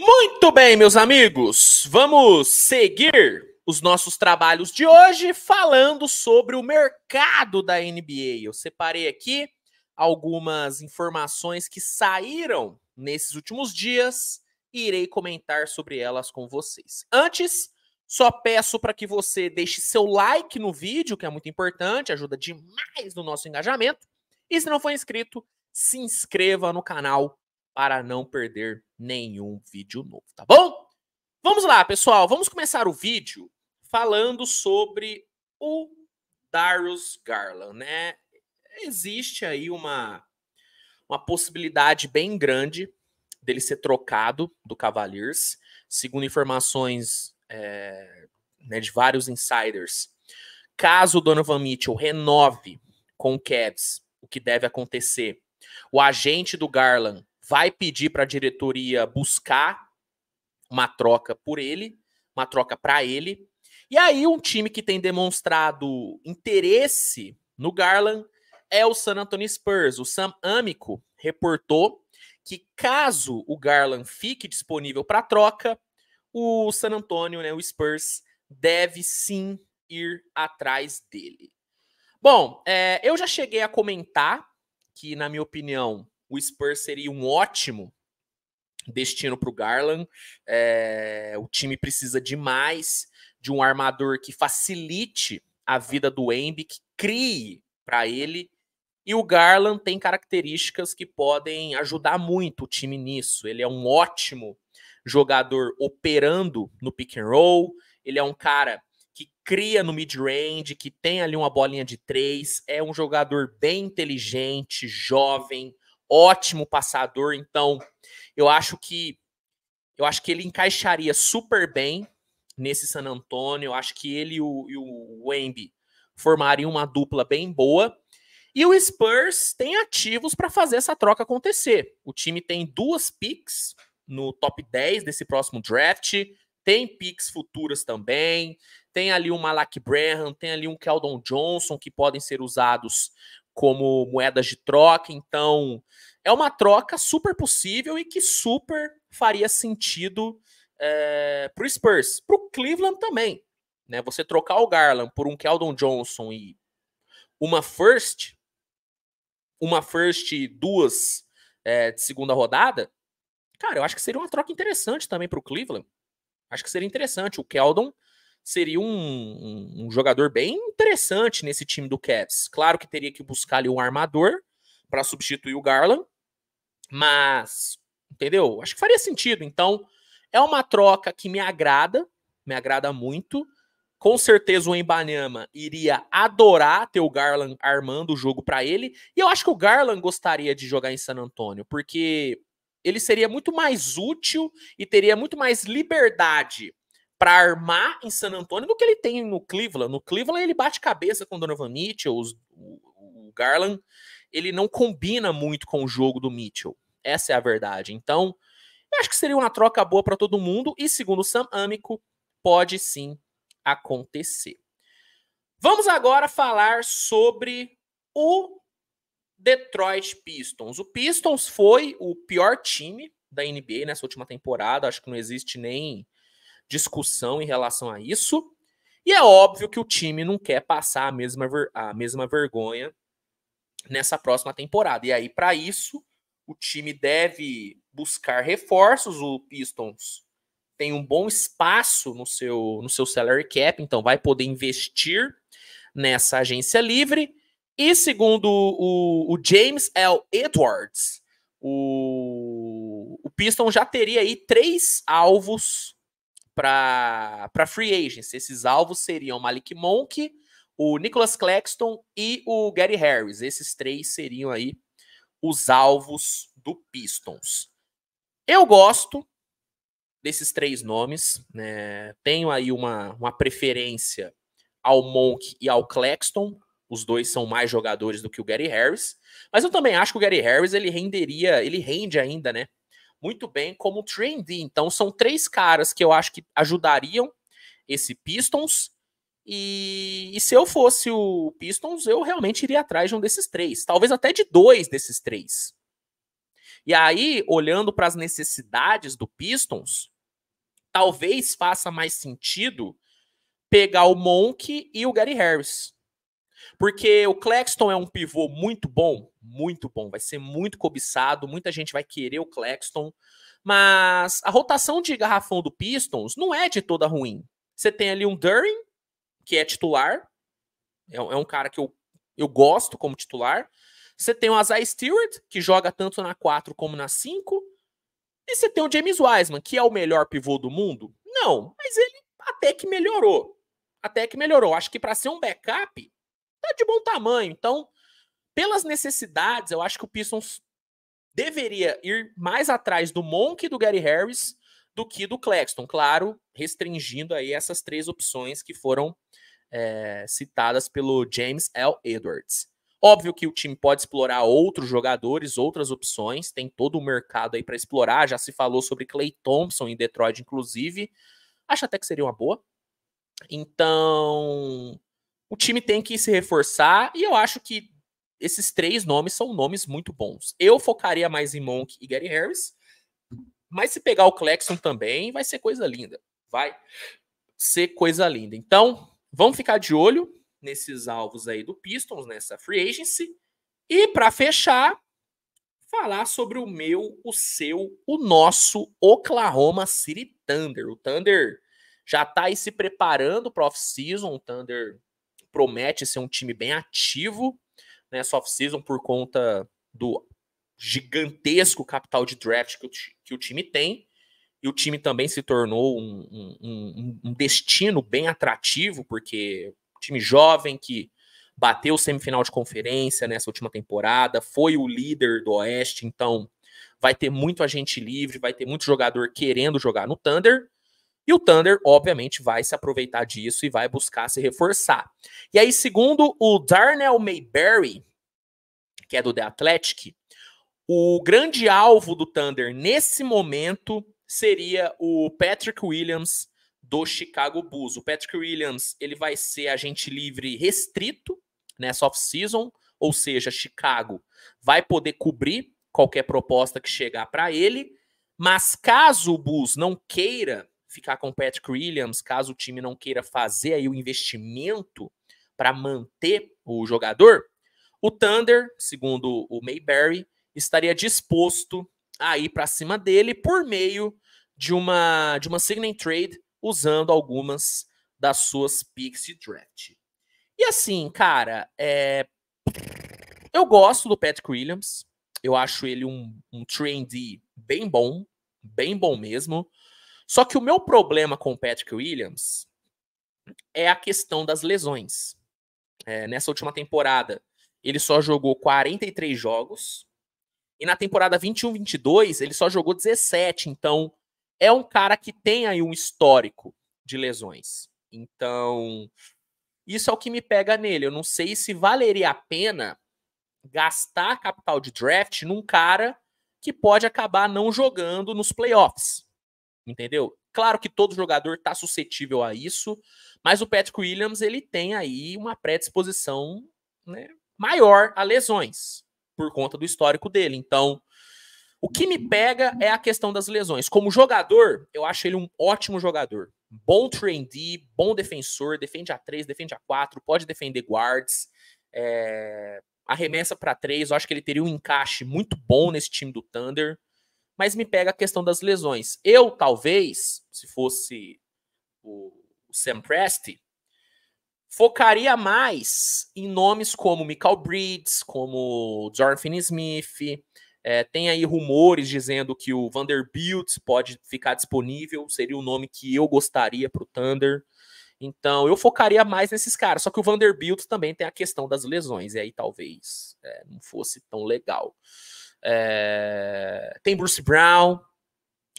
Muito bem, meus amigos, vamos seguir os nossos trabalhos de hoje falando sobre o mercado da NBA. Eu separei aqui algumas informações que saíram nesses últimos dias e irei comentar sobre elas com vocês. Antes, só peço para que você deixe seu like no vídeo, que é muito importante, ajuda demais no nosso engajamento. E se não for inscrito, se inscreva no canal para não perder nenhum vídeo novo, tá bom? Vamos lá, pessoal. Vamos começar o vídeo falando sobre o Darius Garland, né? Existe aí uma, uma possibilidade bem grande dele ser trocado do Cavaliers, segundo informações é, né, de vários insiders. Caso o Donovan Mitchell renove com o Cavs, o que deve acontecer, o agente do Garland vai pedir para a diretoria buscar uma troca por ele, uma troca para ele. E aí, um time que tem demonstrado interesse no Garland é o San Antonio Spurs. O Sam Amico reportou que caso o Garland fique disponível para troca, o San Antonio, né, o Spurs, deve sim ir atrás dele. Bom, é, eu já cheguei a comentar que, na minha opinião, o Spurs seria um ótimo destino para o Garland. É, o time precisa demais de um armador que facilite a vida do Embi, que crie para ele. E o Garland tem características que podem ajudar muito o time nisso. Ele é um ótimo jogador operando no pick and roll. Ele é um cara que cria no mid-range, que tem ali uma bolinha de três. É um jogador bem inteligente, jovem, ótimo passador, então eu acho que eu acho que ele encaixaria super bem nesse San Antonio Eu acho que ele e o, e o Wemby formariam uma dupla bem boa. E o Spurs tem ativos para fazer essa troca acontecer. O time tem duas picks no top 10 desse próximo draft, tem picks futuras também, tem ali o Malak Branham, tem ali um Keldon Johnson que podem ser usados como moedas de troca. Então, é uma troca super possível e que super faria sentido é, eh, para o Spurs, para o Cleveland também. Né? Você trocar o Garland por um Keldon Johnson e uma first, uma first e duas é, de segunda rodada, cara, eu acho que seria uma troca interessante também para o Cleveland. Acho que seria interessante. O Keldon seria um, um, um, jogador bem interessante nesse time do Cavs. Claro que teria que buscar ali um armador para substituir o Garland, mas, entendeu? Acho que faria sentido. Então, é uma troca que me agrada, me agrada muito. Com certeza o Embanyama iria adorar ter o Garland armando o jogo para ele. E eu acho que o Garland gostaria de jogar em San Antônio, porque ele seria muito mais útil e teria muito mais liberdade para armar em San Antonio do que ele tem no Cleveland. No Cleveland ele bate cabeça com o Donovan Mitchell, os, o, o Garland, ele não combina muito com o jogo do Mitchell. Essa é a verdade. Então, eu acho que seria uma troca boa para todo mundo e segundo o Sam Amico, pode sim acontecer. Vamos agora falar sobre o Detroit Pistons. O Pistons foi o pior time da NBA nessa última temporada, acho que não existe nem discussão em relação a isso. E é óbvio que o time não quer passar a mesma, a mesma vergonha nessa próxima temporada. E aí, para isso, o time deve buscar reforços. O Pistons tem um bom espaço no seu, no seu salary cap, então vai poder investir nessa agência livre. E segundo o, o James L. Edwards, o, o Pistons já teria aí três alvos para free agents. Esses alvos seriam Malik Monk, o Nicholas Claxton e o Gary Harris. Esses três seriam aí os alvos do Pistons. Eu gosto desses três nomes, né? Tenho aí uma, uma preferência ao Monk e ao Claxton. Os dois são mais jogadores do que o Gary Harris, mas eu também acho que o Gary Harris ele renderia, ele rende ainda, né? muito bem como trendy. Então são três caras que eu acho que ajudariam esse Pistons. E, e, se eu fosse o Pistons, eu realmente iria atrás de um desses três, talvez até de dois desses três. E aí, olhando para as necessidades do Pistons, talvez faça mais sentido pegar o Monk e o Gary Harris. Porque o Claxton é um pivô muito bom, muito bom, vai ser muito cobiçado, muita gente vai querer o Claxton, mas a rotação de garrafão do Pistons não é de toda ruim. Você tem ali um Durin, que é titular, é, um é cara que eu, eu gosto como titular. Você tem o Azai Stewart, que joga tanto na 4 como na 5. E você tem o James Wiseman, que é o melhor pivô do mundo? Não, mas ele até que melhorou. Até que melhorou. Acho que para ser um backup, é de bom tamanho. Então, pelas necessidades, eu acho que o Pistons deveria ir mais atrás do Monk e do Gary Harris do que do Claxton. Claro, restringindo aí essas três opções que foram é, citadas pelo James L. Edwards. Óbvio que o time pode explorar outros jogadores, outras opções, tem todo o mercado aí para explorar. Já se falou sobre Clay Thompson em Detroit, inclusive. Acho até que seria uma boa. Então, o time tem que se reforçar e eu acho que esses três nomes são nomes muito bons. Eu focaria mais em Monk e Gary Harris, mas se pegar o Clexon também, vai ser coisa linda. Vai ser coisa linda. Então, vamos ficar de olho nesses alvos aí do Pistons, nessa free agency. E para fechar, falar sobre o meu, o seu, o nosso Oklahoma City Thunder. O Thunder já está aí se preparando para off-season, o Thunder promete ser um time bem ativo nessa né, off-season por conta do gigantesco capital de draft que o, que o time tem. E o time também se tornou um, um, um destino bem atrativo, porque time jovem que bateu semifinal de conferência nessa última temporada, foi o líder do Oeste, então vai ter muito agente livre, vai ter muito jogador querendo jogar no Thunder. E o Thunder, obviamente, vai se aproveitar disso e vai buscar se reforçar. E aí, segundo o Darnell Mayberry, que é do The Athletic, o grande alvo do Thunder nesse momento seria o Patrick Williams do Chicago Bulls. O Patrick Williams ele vai ser agente livre restrito nessa off-season, ou seja, Chicago vai poder cobrir qualquer proposta que chegar para ele. Mas caso o Bulls não queira ficar com o Patrick Williams, caso o time não queira fazer aí o investimento para manter o jogador, o Thunder, segundo o Mayberry, estaria disposto a ir para cima dele por meio de uma de uma signing trade usando algumas das suas picks de draft. E assim, cara, é... eu gosto do Patrick Williams, eu acho ele um, um trendy bem bom, bem bom mesmo. Só que o meu problema com o Patrick Williams é a questão das lesões. É, nessa última temporada, ele só jogou 43 jogos. E na temporada 21-22, ele só jogou 17. Então, é um cara que tem aí um histórico de lesões. Então, isso é o que me pega nele. Eu não sei se valeria a pena gastar capital de draft num cara que pode acabar não jogando nos playoffs entendeu? Claro que todo jogador está suscetível a isso, mas o Patrick Williams ele tem aí uma predisposição né, maior a lesões por conta do histórico dele. Então, o que me pega é a questão das lesões. Como jogador, eu acho ele um ótimo jogador. Bom trendy, bom defensor, defende a 3, defende a 4, pode defender guards, é, arremessa para 3. Eu acho que ele teria um encaixe muito bom nesse time do Thunder mas me pega a questão das lesões. Eu, talvez, se fosse o, Sam Presti, focaria mais em nomes como Michael Breeds, como Jonathan Smith. É, tem aí rumores dizendo que o Vanderbilt pode ficar disponível, seria o nome que eu gostaria para o Thunder. Então, eu focaria mais nesses caras. Só que o Vanderbilt também tem a questão das lesões, e aí talvez é, não fosse tão legal. É... Tem Bruce Brown.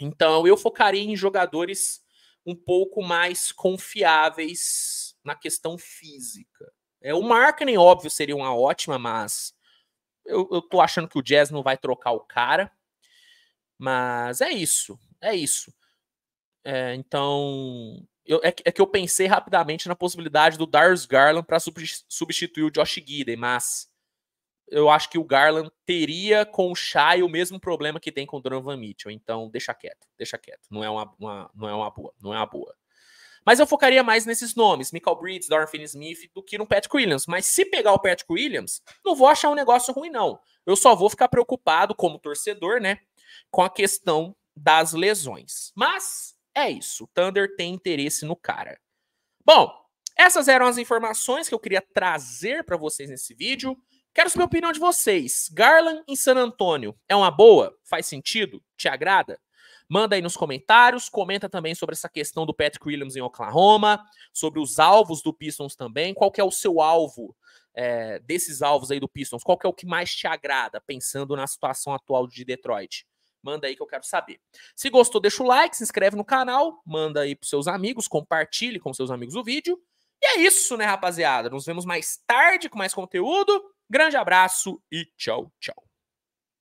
Então eu focaria em jogadores um pouco mais confiáveis na questão física. É, o marketing, óbvio, seria uma ótima, mas eu, eu tô achando que o Jazz não vai trocar o cara. Mas é isso, é isso. É, então, eu, é, é, que eu pensei rapidamente na possibilidade do Darius Garland para substituir o Josh Gideon, mas eu acho que o Garland teria com o Shai o mesmo problema que tem com o Donovan Mitchell. Então, deixa quieto, deixa quieto. Não é uma, uma não é uma boa, não é uma boa. Mas eu focaria mais nesses nomes, Michael Bridges, Dorfin Smith, do que no Patrick Williams. Mas se pegar o Patrick Williams, não vou achar um negócio ruim, não. Eu só vou ficar preocupado, como torcedor, né, com a questão das lesões. Mas é isso, o Thunder tem interesse no cara. Bom, essas eram as informações que eu queria trazer para vocês nesse vídeo. Quero saber a opinião de vocês. Garland em San Antônio é uma boa? Faz sentido? Te agrada? Manda aí nos comentários, comenta também sobre essa questão do Patrick Williams em Oklahoma, sobre os alvos do Pistons também. Qual que é o seu alvo é, desses alvos aí do Pistons? Qual que é o que mais te agrada, pensando na situação atual de Detroit? Manda aí que eu quero saber. Se gostou, deixa o like, se inscreve no canal, manda aí pros seus amigos, compartilhe com seus amigos o vídeo. E é isso, né, rapaziada? Nos vemos mais tarde com mais conteúdo. Grande abraço e tchau, tchau.